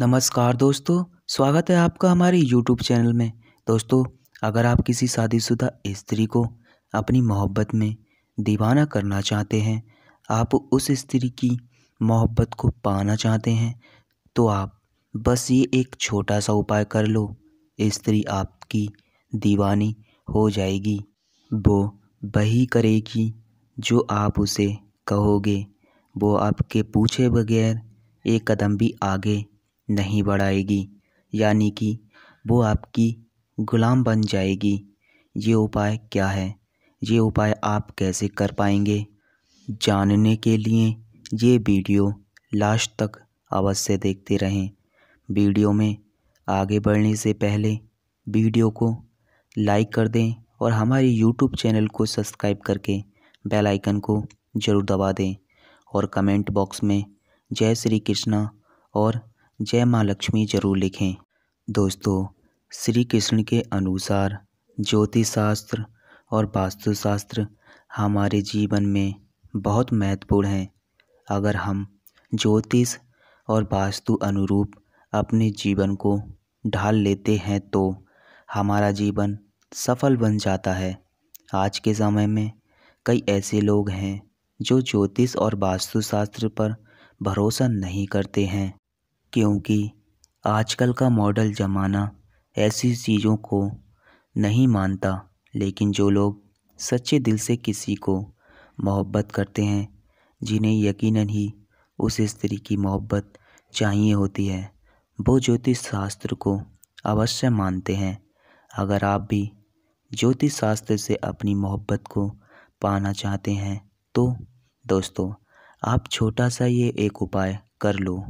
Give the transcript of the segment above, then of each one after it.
नमस्कार दोस्तों स्वागत है आपका हमारे यूट्यूब चैनल में दोस्तों अगर आप किसी शादीशुदा स्त्री को अपनी मोहब्बत में दीवाना करना चाहते हैं आप उस स्त्री की मोहब्बत को पाना चाहते हैं तो आप बस ये एक छोटा सा उपाय कर लो स्त्री आपकी दीवानी हो जाएगी वो वही करेगी जो आप उसे कहोगे वो आपके पूछे बगैर एक कदम भी आगे नहीं बढ़ाएगी यानी कि वो आपकी ग़ुलाम बन जाएगी ये उपाय क्या है ये उपाय आप कैसे कर पाएंगे जानने के लिए ये वीडियो लास्ट तक अवश्य देखते रहें वीडियो में आगे बढ़ने से पहले वीडियो को लाइक कर दें और हमारे यूट्यूब चैनल को सब्सक्राइब करके बेल आइकन को ज़रूर दबा दें और कमेंट बॉक्स में जय श्री कृष्णा और जय माँ लक्ष्मी जरूर लिखें दोस्तों श्री कृष्ण के अनुसार ज्योतिष शास्त्र और वास्तुशास्त्र हमारे जीवन में बहुत महत्वपूर्ण हैं अगर हम ज्योतिष और वास्तु अनुरूप अपने जीवन को ढाल लेते हैं तो हमारा जीवन सफल बन जाता है आज के समय में कई ऐसे लोग हैं जो ज्योतिष और वास्तुशास्त्र पर भरोसा नहीं करते हैं क्योंकि आजकल का मॉडल ज़माना ऐसी चीज़ों को नहीं मानता लेकिन जो लोग सच्चे दिल से किसी को मोहब्बत करते हैं जिन्हें यकीनन ही उस स्त्री की मोहब्बत चाहिए होती है वो ज्योतिष शास्त्र को अवश्य मानते हैं अगर आप भी ज्योतिष शास्त्र से अपनी मोहब्बत को पाना चाहते हैं तो दोस्तों आप छोटा सा ये एक उपाय कर लो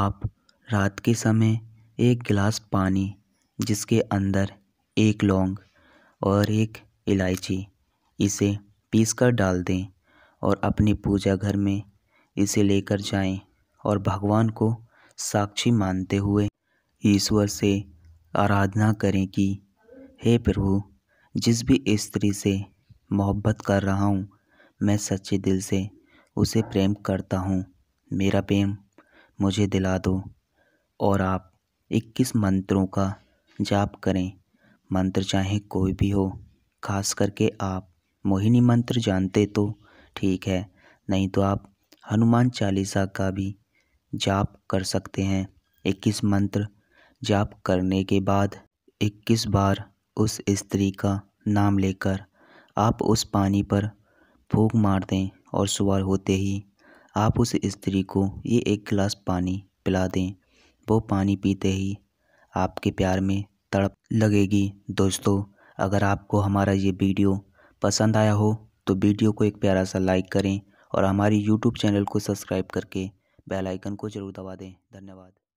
आप रात के समय एक गिलास पानी जिसके अंदर एक लौंग और एक इलायची इसे पीस कर डाल दें और अपने पूजा घर में इसे लेकर जाएं और भगवान को साक्षी मानते हुए ईश्वर से आराधना करें कि हे प्रभु जिस भी स्त्री से मोहब्बत कर रहा हूँ मैं सच्चे दिल से उसे प्रेम करता हूँ मेरा प्रेम मुझे दिला दो और आप इक्कीस मंत्रों का जाप करें मंत्र चाहे कोई भी हो खास करके आप मोहिनी मंत्र जानते तो ठीक है नहीं तो आप हनुमान चालीसा का भी जाप कर सकते हैं इक्कीस मंत्र जाप करने के बाद इक्कीस बार उस स्त्री का नाम लेकर आप उस पानी पर फूक मार दें और सवार होते ही आप उस स्त्री को ये एक गिलास पानी पिला दें वो पानी पीते ही आपके प्यार में तड़प लगेगी दोस्तों अगर आपको हमारा ये वीडियो पसंद आया हो तो वीडियो को एक प्यारा सा लाइक करें और हमारी यूट्यूब चैनल को सब्सक्राइब करके बेल आइकन को ज़रूर दबा दें धन्यवाद